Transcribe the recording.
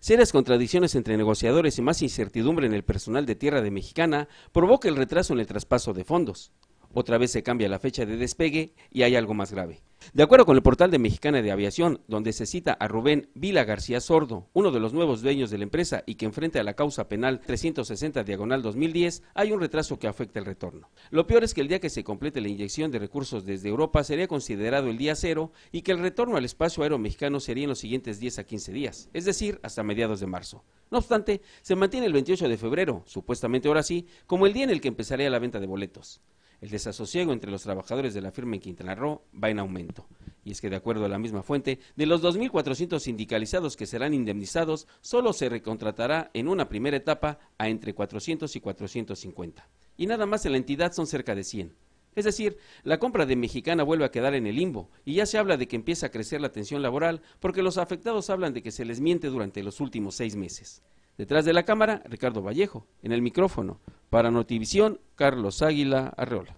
serias contradicciones entre negociadores y más incertidumbre en el personal de tierra de Mexicana provoca el retraso en el traspaso de fondos otra vez se cambia la fecha de despegue y hay algo más grave. De acuerdo con el portal de Mexicana de Aviación, donde se cita a Rubén Vila García Sordo, uno de los nuevos dueños de la empresa y que enfrenta a la causa penal 360 diagonal 2010, hay un retraso que afecta el retorno. Lo peor es que el día que se complete la inyección de recursos desde Europa sería considerado el día cero y que el retorno al espacio aéreo mexicano sería en los siguientes 10 a 15 días, es decir, hasta mediados de marzo. No obstante, se mantiene el 28 de febrero, supuestamente ahora sí, como el día en el que empezaría la venta de boletos. El desasosiego entre los trabajadores de la firma en Quintana Roo va en aumento. Y es que, de acuerdo a la misma fuente, de los 2.400 sindicalizados que serán indemnizados, solo se recontratará en una primera etapa a entre 400 y 450. Y nada más en la entidad son cerca de 100. Es decir, la compra de Mexicana vuelve a quedar en el limbo y ya se habla de que empieza a crecer la tensión laboral porque los afectados hablan de que se les miente durante los últimos seis meses. Detrás de la cámara, Ricardo Vallejo, en el micrófono, para Notivisión, Carlos Águila Arreola.